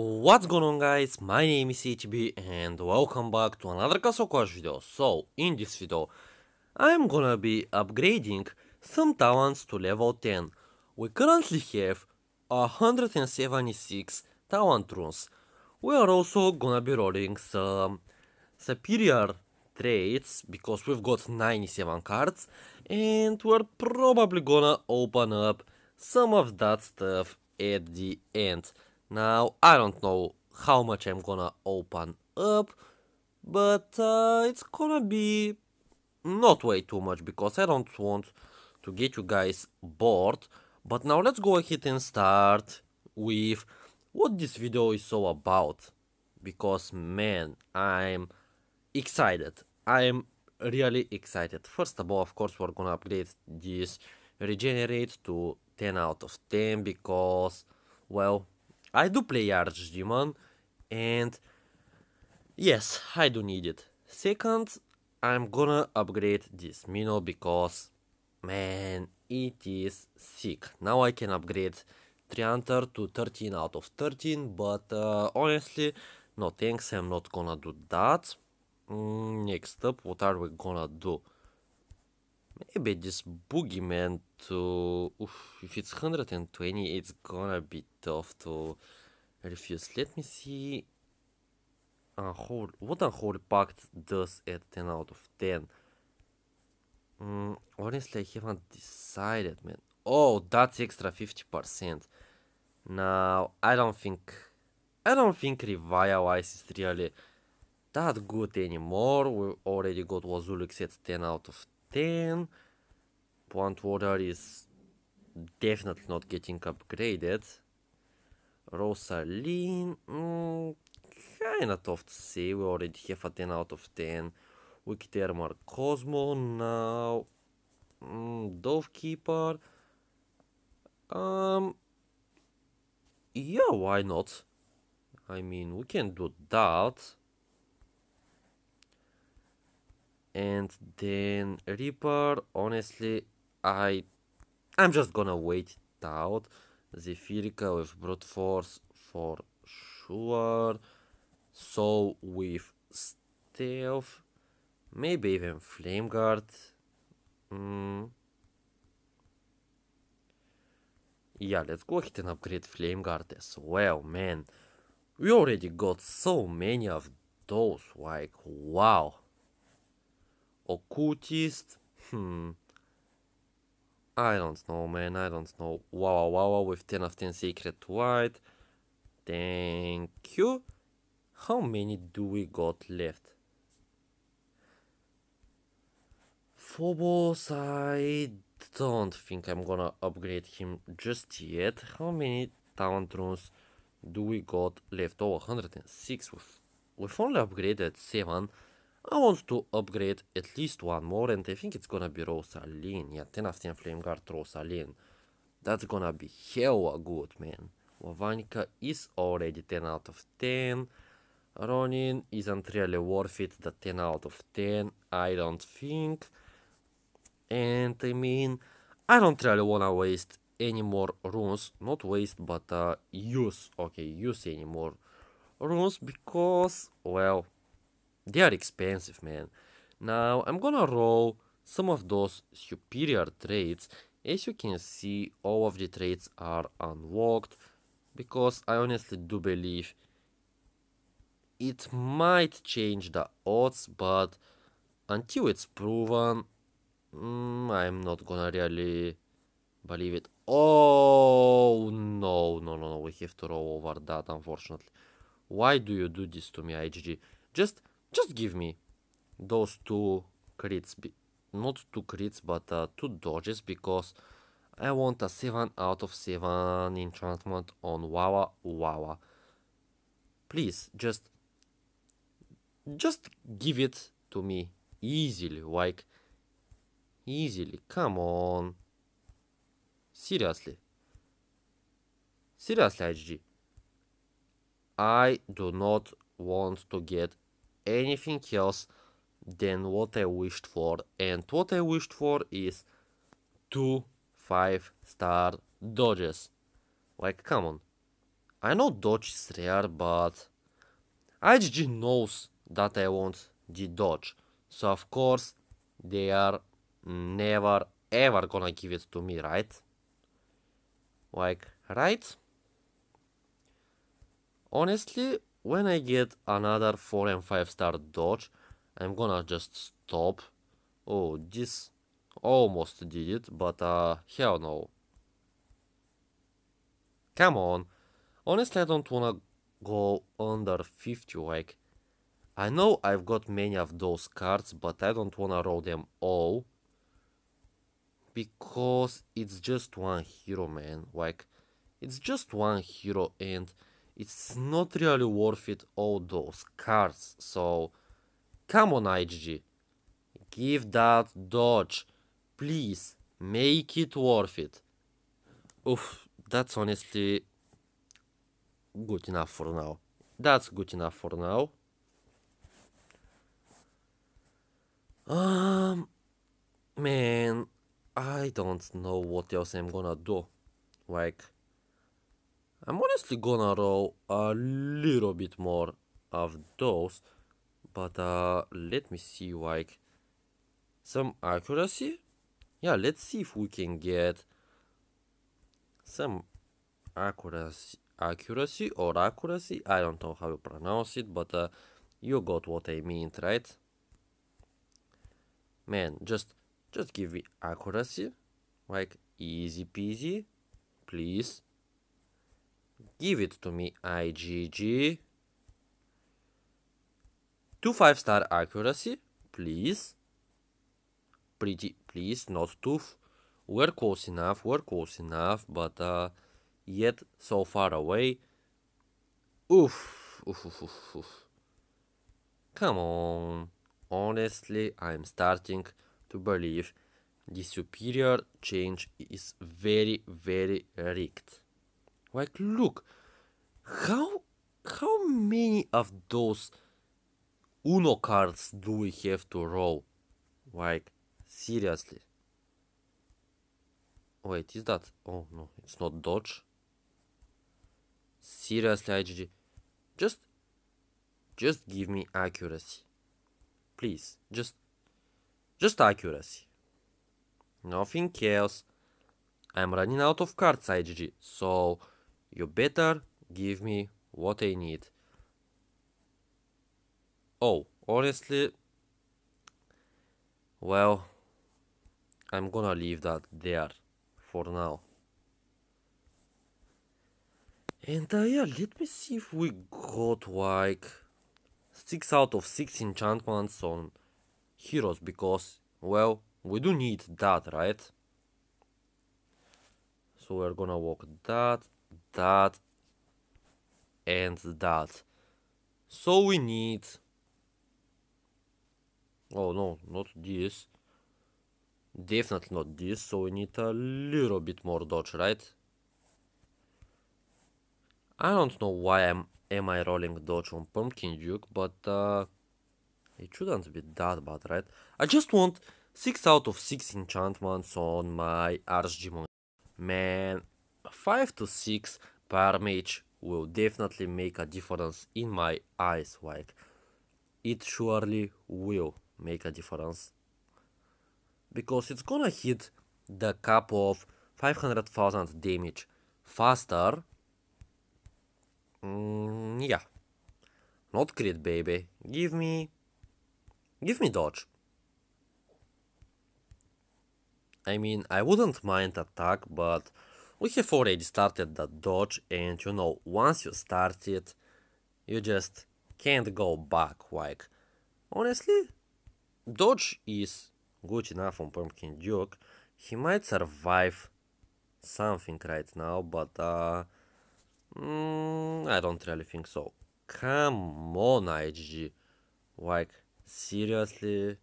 What's going on guys, my name is HB and welcome back to another Kasokosh video. So, in this video, I'm gonna be upgrading some talents to level 10. We currently have 176 talent runes. We are also gonna be rolling some superior traits because we've got 97 cards and we're probably gonna open up some of that stuff at the end. Now, I don't know how much I'm gonna open up, but uh, it's gonna be not way too much because I don't want to get you guys bored. But now let's go ahead and start with what this video is so about because man, I'm excited. I'm really excited. First of all, of course, we're gonna upgrade this regenerate to 10 out of 10 because, well, I do play Archdemon, and yes, I do need it. Second, I'm gonna upgrade this Mino because, man, it is sick. Now I can upgrade Triantar to 13 out of 13, but uh, honestly, no thanks, I'm not gonna do that. Mm, next up, what are we gonna do? Maybe just Boogeyman to. Oof, if it's 120, it's gonna be tough to refuse. Let me see. Unholy, what Unholy Pact does at 10 out of 10. Mm, honestly, I haven't decided, man. Oh, that's extra 50%. Now, I don't think. I don't think Revitalize is really that good anymore. We already got Wazulix at 10 out of 10. Plant water is definitely not getting upgraded. Rosaline, mm, kinda tough to see. We already have a 10 out of 10. Wicked Armor Cosmo now. Mm, Dovekeeper. Um, yeah, why not? I mean, we can do that. and then Reaper. Honestly, I I'm just gonna wait it out. Zephyrica with brute force for sure. So with stealth, maybe even flame guard. Mm. Yeah, let's go ahead and upgrade flame guard as well, man. We already got so many of those, like wow occultist. Hmm. I don't know, man. I don't know. Wow, wow, wow, with 10 of 10 secret white. Thank you. How many do we got left? Phobos, I don't think I'm gonna upgrade him just yet. How many talent runes do we got left? Oh, 106. With we've only upgraded 7. I want to upgrade at least one more and I think it's gonna be Rosaline. Yeah, 10 of 10 flame guard Rosaline. That's gonna be hella good, man. Wavanika is already 10 out of 10. Ronin isn't really worth it, the 10 out of 10, I don't think. And I mean, I don't really wanna waste any more runes, not waste, but uh, use, okay, use any more runes because, well, they are expensive, man. Now I'm gonna roll some of those superior trades. As you can see, all of the trades are unlocked because I honestly do believe it might change the odds, but until it's proven, mm, I'm not gonna really believe it. Oh, no, no, no, no, we have to roll over that, unfortunately. Why do you do this to me, Hg? Just just give me those two crits not two crits but uh, two dodges because I want a 7 out of 7 enchantment on Wawa Wawa please just just give it to me easily like easily come on seriously seriously HG I do not want to get anything else than what I wished for. And what I wished for is two five star dodges. Like, come on. I know dodge is rare, but IGG knows that I want the dodge. So, of course, they are never ever gonna give it to me, right? Like, right? Honestly, when I get another 4 and 5 star dodge, I'm gonna just stop. Oh, this almost did it, but uh, hell no. Come on. Honestly, I don't wanna go under 50 like. I know I've got many of those cards, but I don't wanna roll them all. Because it's just one hero, man. Like, it's just one hero and it's not really worth it all those cards. So come on IGG, give that dodge, please make it worth it. Oof, that's honestly good enough for now. That's good enough for now. Um, man, I don't know what else I'm gonna do. Like, I'm honestly gonna roll a little bit more of those, but uh, let me see like some accuracy. Yeah, let's see if we can get some accuracy, accuracy or accuracy. I don't know how you pronounce it, but uh, you got what I mean, right? Man, just just give me accuracy, like easy peasy, please. Give it to me, IGG. Two five-star accuracy, please. Pretty, please, not too. we We're close enough, we're close enough, but uh, yet so far away. Oof, oof, oof, oof, oof. Come on. Honestly, I'm starting to believe the superior change is very, very rigged. Like, look, how how many of those Uno cards do we have to roll? Like, seriously. Wait, is that? Oh no, it's not dodge. Seriously, IGG, just, just give me accuracy, please. Just, just accuracy. Nothing else. I'm running out of cards, IGG. So. You better give me what I need. Oh, honestly, well, I'm gonna leave that there for now. And uh, yeah, let me see if we got like 6 out of 6 enchantments on heroes because, well, we do need that, right? So we're gonna walk that that and that so we need oh no not this definitely not this so we need a little bit more dodge right I don't know why I'm am I rolling dodge on pumpkin duke, but uh, it shouldn't be that bad right I just want 6 out of 6 enchantments on my Archdemon man 5 to 6 per match will definitely make a difference in my eyes like it surely will make a difference because it's gonna hit the cap of 500,000 damage faster mm, yeah not crit baby give me give me dodge I mean I wouldn't mind attack but we have already started that dodge and you know once you start it you just can't go back like honestly dodge is good enough on pumpkin duke he might survive something right now but uh mm, i don't really think so come on ig like seriously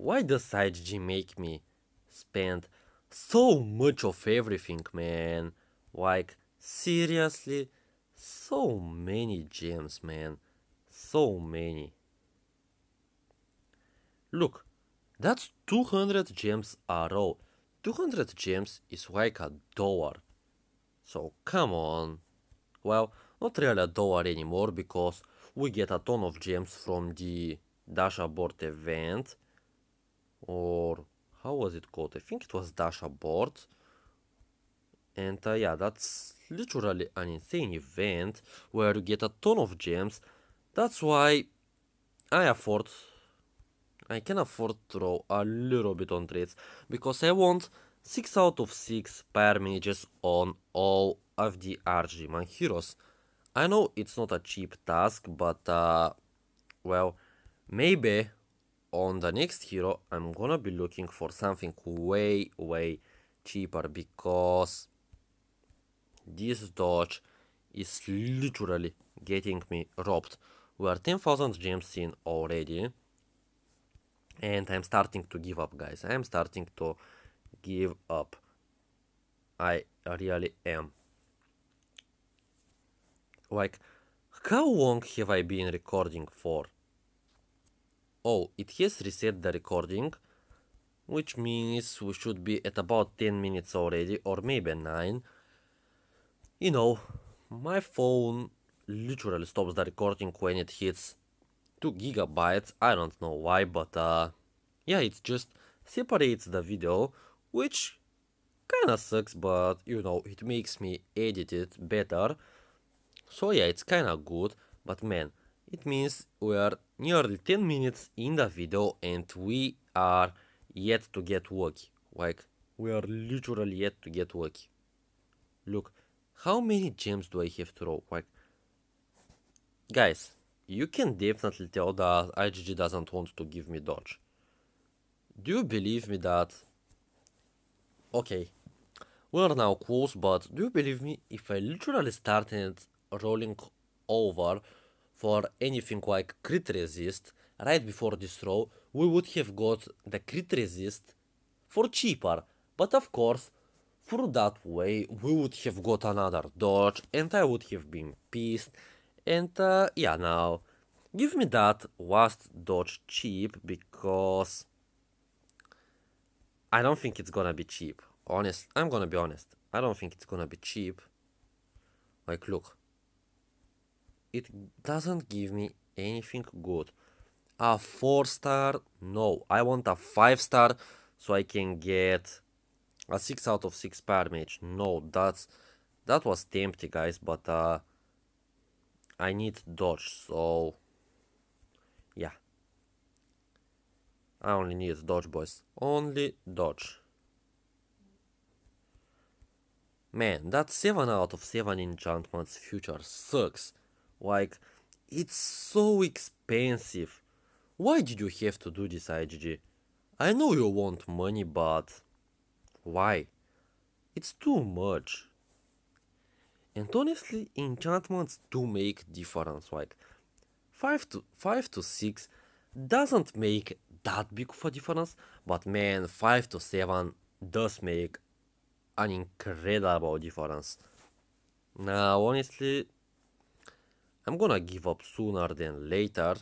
Why does IG make me spend so much of everything, man? Like, seriously? So many gems, man. So many. Look, that's 200 gems a row. 200 gems is like a dollar. So come on. Well, not really a dollar anymore because we get a ton of gems from the dashboard event or how was it called? I think it was dashboard. And uh, yeah, that's literally an insane event where you get a ton of gems. That's why I afford, I can afford to throw a little bit on trades because I want 6 out of 6 power mages on all of the Archimon heroes. I know it's not a cheap task, but uh, well, maybe on the next hero i'm gonna be looking for something way way cheaper because this dodge is literally getting me robbed we are 10,000 gems in already and i'm starting to give up guys i'm starting to give up i really am like how long have i been recording for Oh, it has reset the recording, which means we should be at about 10 minutes already, or maybe 9. You know, my phone literally stops the recording when it hits 2 gigabytes, I don't know why, but uh, yeah, it just separates the video, which kinda sucks, but you know, it makes me edit it better. So yeah, it's kinda good, but man, it means we are nearly 10 minutes in the video and we are yet to get work. Like, we are literally yet to get work. Look, how many gems do I have to roll? Like, guys, you can definitely tell that IGG doesn't want to give me dodge. Do you believe me that... Okay, we're now close, but do you believe me if I literally started rolling over for anything like crit resist, right before this row, we would have got the crit resist for cheaper, but of course, through that way, we would have got another dodge, and I would have been pissed, and uh, yeah, now, give me that last dodge cheap, because I don't think it's gonna be cheap, honest, I'm gonna be honest, I don't think it's gonna be cheap, like look, it doesn't give me anything good. A 4 star? No, I want a 5 star so I can get a 6 out of 6 power No, that's that was tempting guys, but uh, I need dodge, so yeah. I only need dodge boys. Only dodge. Man, that 7 out of 7 enchantments future sucks. Like, it's so expensive. Why did you have to do this, IGG? I know you want money, but why? It's too much. And honestly, enchantments do make difference. Like, five to five to six doesn't make that big of a difference, but man, five to seven does make an incredible difference. Now, honestly, I'm gonna give up sooner than later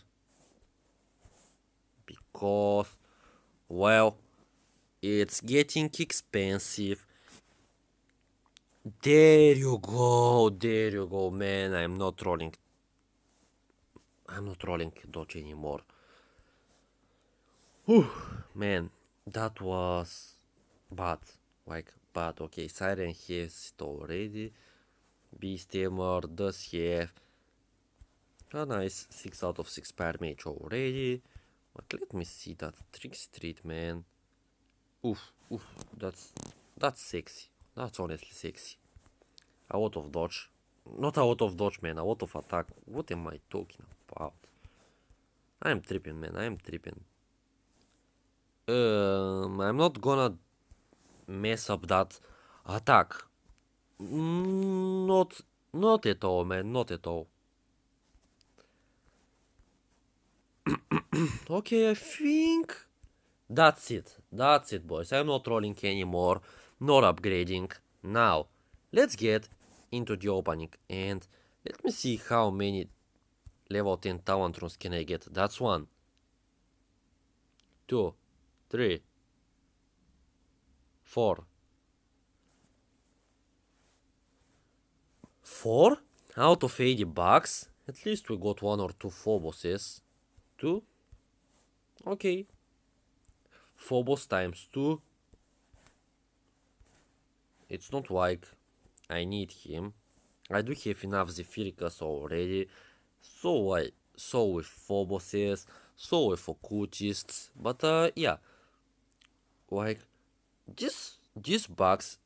because well it's getting expensive there you go there you go man I'm not rolling I'm not rolling Dodge anymore Whew, man that was bad like bad okay Siren has it already Beast Tamer does have A nice 6 out of 6 match already. But let me see that trick street, man. Oof, oof, that's, that's sexy. That's honestly sexy. A lot of dodge. Not a lot of dodge, man, a lot of attack. What am I talking about? I'm tripping, man, I'm tripping. Um, I'm not gonna mess up that attack. Not, not at all, man, not at all. okay, I think that's it. That's it, boys. I'm not rolling anymore, nor upgrading. Now, let's get into the opening and let me see how many level 10 talent runes can I get. That's one, two, three, four, four out of 80 bucks. At least we got one or two Phoboses. Two, Okay. Phobos times 2. It's not like I need him. I do have enough Zephyricus already. So I so with Phoboses, so with occultists, but uh yeah. Like this these bugs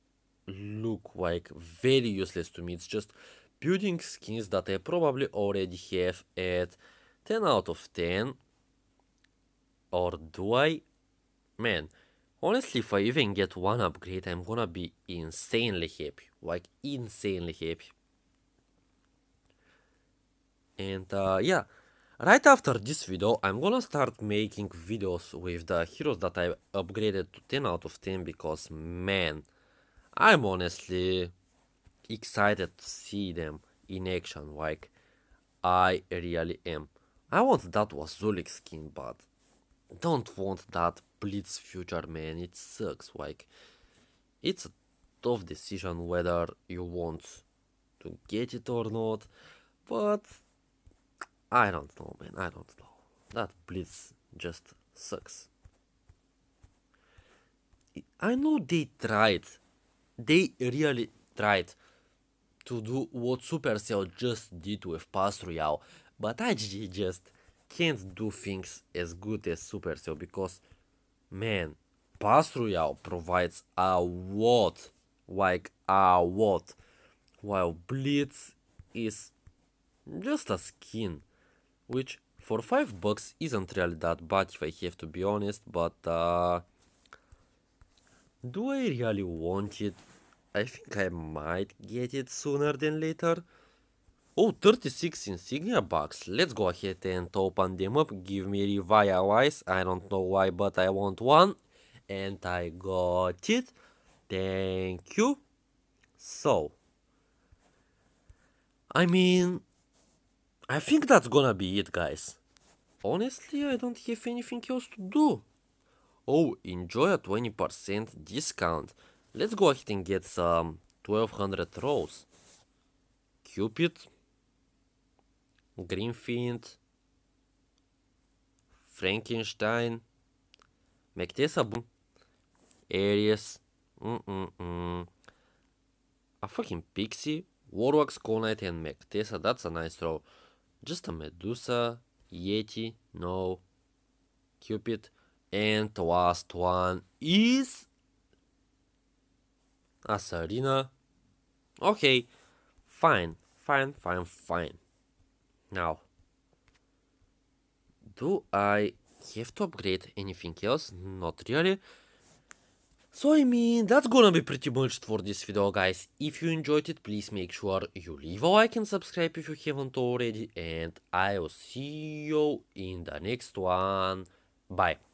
look like very useless to me. It's just building skins that I probably already have at 10 out of 10 or do I? Man, honestly, if I even get one upgrade, I'm gonna be insanely happy. Like, insanely happy. And uh, yeah, right after this video, I'm gonna start making videos with the heroes that I upgraded to 10 out of 10 because, man, I'm honestly excited to see them in action. Like, I really am. I want that was Zulik skin, but don't want that. Blitz future man, it sucks. Like, it's a tough decision whether you want to get it or not. But I don't know, man. I don't know. That Blitz just sucks. I know they tried. They really tried to do what Supercell just did with Pass Royale, but I just can't do things as good as Supercell because, man, Pass Royale provides a lot, like a lot, while Blitz is just a skin, which for 5 bucks isn't really that bad if I have to be honest, but uh, do I really want it? I think I might get it sooner than later. Oh, 36 insignia box. Let's go ahead and open them up. Give me Revia Wise. I don't know why, but I want one. And I got it. Thank you. So, I mean, I think that's gonna be it, guys. Honestly, I don't have anything else to do. Oh, enjoy a 20% discount. Let's go ahead and get some 1200 rolls. Cupid Greenfield, Frankenstein. McTessa Boom. Aries. Mm, mm, mm. A fucking Pixie. Warwax, Call and McTessa. That's a nice throw. Just a Medusa. Yeti. No. Cupid. And last one is. A Serena. Okay. Fine. Fine, fine, fine. Now, do I have to upgrade anything else? Not really. So I mean, that's gonna be pretty much for this video guys. If you enjoyed it, please make sure you leave a like and subscribe if you haven't already. And I will see you in the next one. Bye.